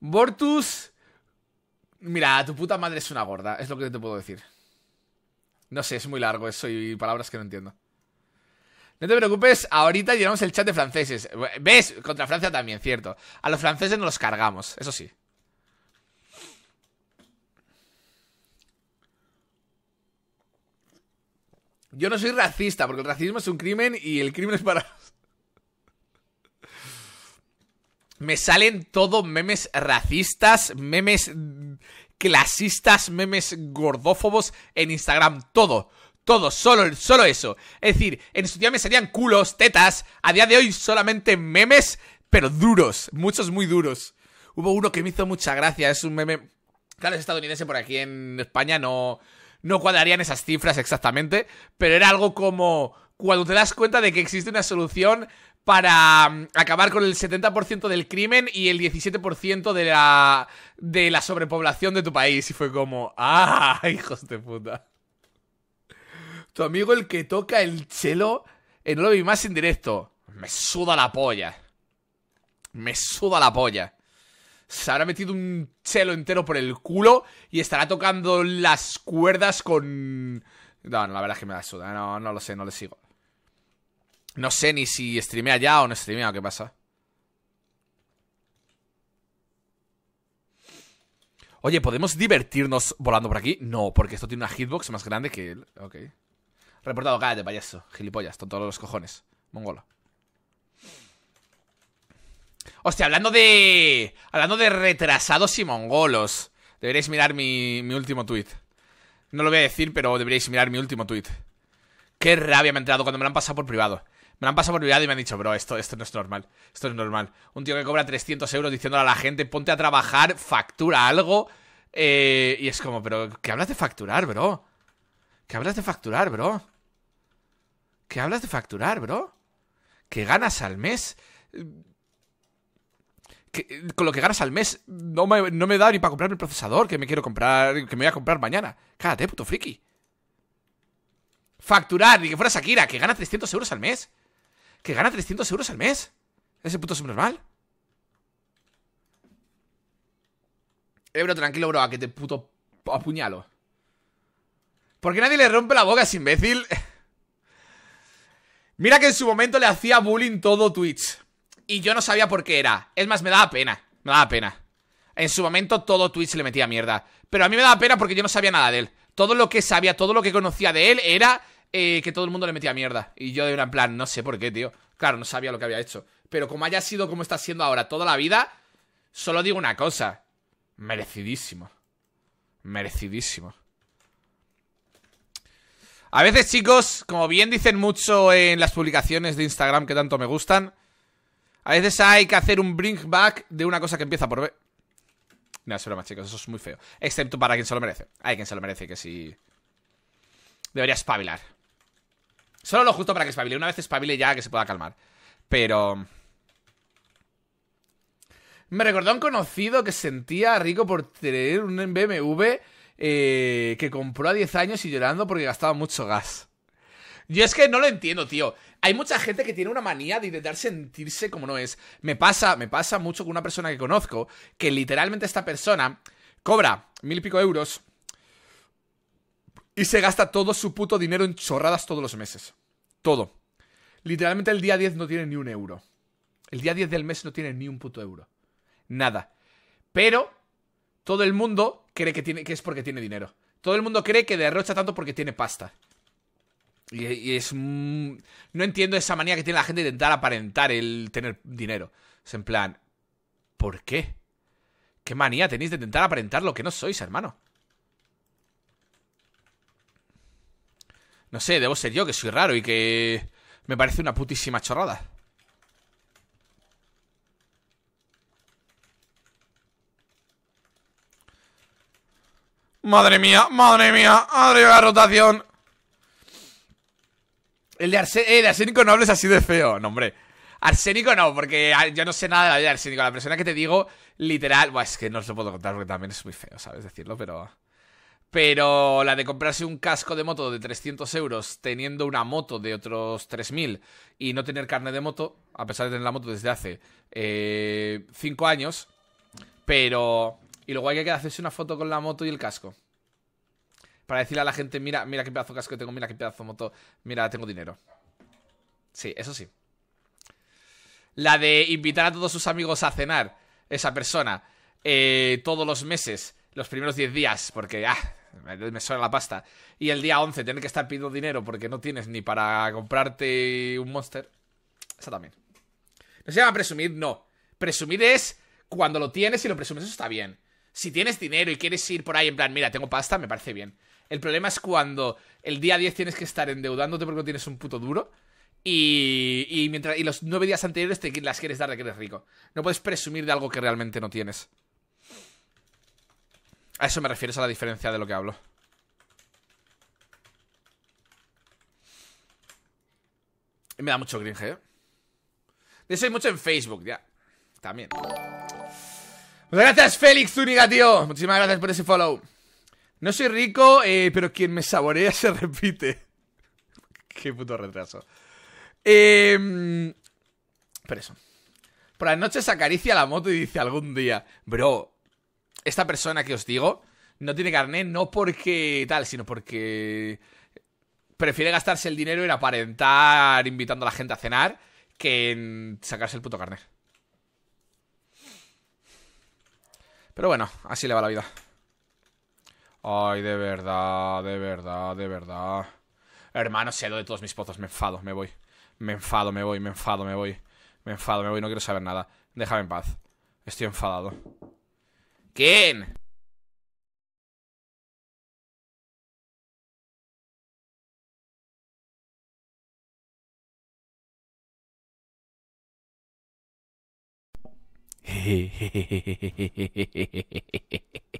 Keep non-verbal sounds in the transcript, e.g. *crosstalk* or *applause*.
Bortus. Mira, tu puta madre es una gorda, es lo que te puedo decir. No sé, es muy largo eso y palabras que no entiendo. No te preocupes, ahorita llenamos el chat de franceses. ¿Ves? Contra Francia también, cierto. A los franceses nos los cargamos, eso sí. Yo no soy racista, porque el racismo es un crimen y el crimen es para... me salen todo memes racistas, memes clasistas, memes gordófobos en Instagram, todo. Todo, solo, solo eso. Es decir, en su día me salían culos, tetas. A día de hoy solamente memes, pero duros. Muchos muy duros. Hubo uno que me hizo mucha gracia. Es un meme. Claro, es estadounidense por aquí en España. No, no cuadrarían esas cifras exactamente. Pero era algo como cuando te das cuenta de que existe una solución para mm, acabar con el 70% del crimen y el 17% de la, de la sobrepoblación de tu país. Y fue como, ¡ah, *laughs* hijos de puta! Tu amigo el que toca el chelo en eh, lo vi más en directo. Me suda la polla. Me suda la polla. Se habrá metido un chelo entero por el culo y estará tocando las cuerdas con... No, no, la verdad es que me da suda. No, no lo sé, no le sigo. No sé ni si streamea ya o no streamea, ¿qué pasa? Oye, ¿podemos divertirnos volando por aquí? No, porque esto tiene una hitbox más grande que él. Ok. Reportado, cállate, payaso. Gilipollas, tonto los cojones. Mongolo. Hostia, hablando de... Hablando de retrasados y mongolos. Deberéis mirar mi, mi último tweet. No lo voy a decir, pero deberéis mirar mi último tweet. Qué rabia me ha entrado cuando me lo han pasado por privado. Me han pasado por mi y me han dicho, bro, esto, esto no es normal. Esto no es normal. Un tío que cobra 300 euros diciéndole a la gente, ponte a trabajar, factura algo. Eh, y es como, pero, ¿qué hablas de facturar, bro? ¿Qué hablas de facturar, bro? ¿Qué hablas de facturar, bro? ¿Qué ganas al mes? con lo que ganas al mes no me, no me da ni para comprarme el procesador que me quiero comprar, que me voy a comprar mañana. Cállate, puto friki. Facturar, ni que fuera Shakira, que gana 300 euros al mes que gana 300 euros al mes. Ese puto subnormal. Eh, bro, tranquilo, bro, a que te puto apuñalo. ¿Por qué nadie le rompe la boca a ese imbécil? *laughs* Mira que en su momento le hacía bullying todo Twitch. Y yo no sabía por qué era. Es más, me daba pena. Me daba pena. En su momento todo Twitch le metía mierda. Pero a mí me daba pena porque yo no sabía nada de él. Todo lo que sabía, todo lo que conocía de él era eh, que todo el mundo le metía mierda. Y yo de verdad plan, no sé por qué, tío. Claro, no sabía lo que había hecho. Pero como haya sido como está siendo ahora toda la vida, solo digo una cosa. Merecidísimo. Merecidísimo. A veces, chicos, como bien dicen mucho en las publicaciones de Instagram que tanto me gustan, a veces hay que hacer un bring back de una cosa que empieza por B. No, es broma, chicos, eso es muy feo. Excepto para quien se lo merece. Hay quien se lo merece, que sí. Debería espabilar. Solo lo justo para que espabile. Una vez espabile ya que se pueda calmar. Pero... Me recordó a un conocido que sentía rico por tener un BMW eh, que compró a 10 años y llorando porque gastaba mucho gas. Yo es que no lo entiendo, tío. Hay mucha gente que tiene una manía de intentar sentirse como no es. Me pasa, me pasa mucho con una persona que conozco, que literalmente esta persona cobra mil y pico euros y se gasta todo su puto dinero en chorradas todos los meses. Todo. Literalmente el día 10 no tiene ni un euro. El día 10 del mes no tiene ni un puto euro. Nada. Pero todo el mundo cree que, es porque tiene dinero. Todo el mundo cree que derrocha tanto porque tiene pasta. Y, es... Mm, no entiendo esa manía que tiene la gente de intentar aparentar el tener dinero. Es en plan... ¿Por qué? ¿Qué manía tenéis de intentar aparentar lo que no sois, hermano? No sé, debo ser yo que soy raro y que me parece una putísima chorrada. Madre mía, madre mía, madre mía, rotación. El eh, de, arsénico no hables así de feo, no, hombre. Arsénico no, porque ah, yo no sé nada de la arsénico. La persona que te digo, literal, bueno, es que no os lo puedo contar porque también es muy feo, ¿sabes? Decirlo, pero. Pero la de comprarse un casco de moto de 300 euros teniendo una moto de otros 3.000 y no tener carne de moto, a pesar de tener la moto desde hace 5 eh, años, pero... Y luego hay que hacerse una foto con la moto y el casco. Para decirle a la gente, mira, mira qué pedazo de casco tengo, mira qué pedazo de moto, mira, tengo dinero. Sí, eso sí. La de invitar a todos sus amigos a cenar, esa persona, eh, todos los meses, los primeros 10 días, porque, ah, me suena la pasta. Y el día 11 tener que estar pidiendo dinero porque no tienes ni para comprarte un monster. Eso también. No se llama presumir, no. Presumir es cuando lo tienes y lo presumes, eso está bien. Si tienes dinero y quieres ir por ahí en plan, mira, tengo pasta, me parece bien. El problema es cuando el día 10 tienes que estar endeudándote porque no tienes un puto duro. Y, y mientras, y los nueve días anteriores te las quieres dar de que eres rico. No puedes presumir de algo que realmente no tienes. A eso me refieres a la diferencia de lo que hablo. me da mucho gringe. ¿eh? De eso hay mucho en Facebook, ya. También. Muchas pues gracias, Félix Zúñiga, tío. Muchísimas gracias por ese follow. No soy rico, eh, pero quien me saborea *laughs* se repite. Qué puto retraso. Eh, pero eso. Por las noches acaricia la moto y dice algún día, bro, esta persona que os digo no tiene carnet no porque tal, sino porque prefiere gastarse el dinero en aparentar invitando a la gente a cenar que en sacarse el puto carnet. Pero bueno, así le va la vida. Ay, de verdad, de verdad, de verdad. Hermano, lo de todos mis pozos. Me enfado, me voy. Me enfado, me voy, me enfado, me voy. Me enfado, me voy, no quiero saber nada. Déjame en paz. Estoy enfadado. game *laughs*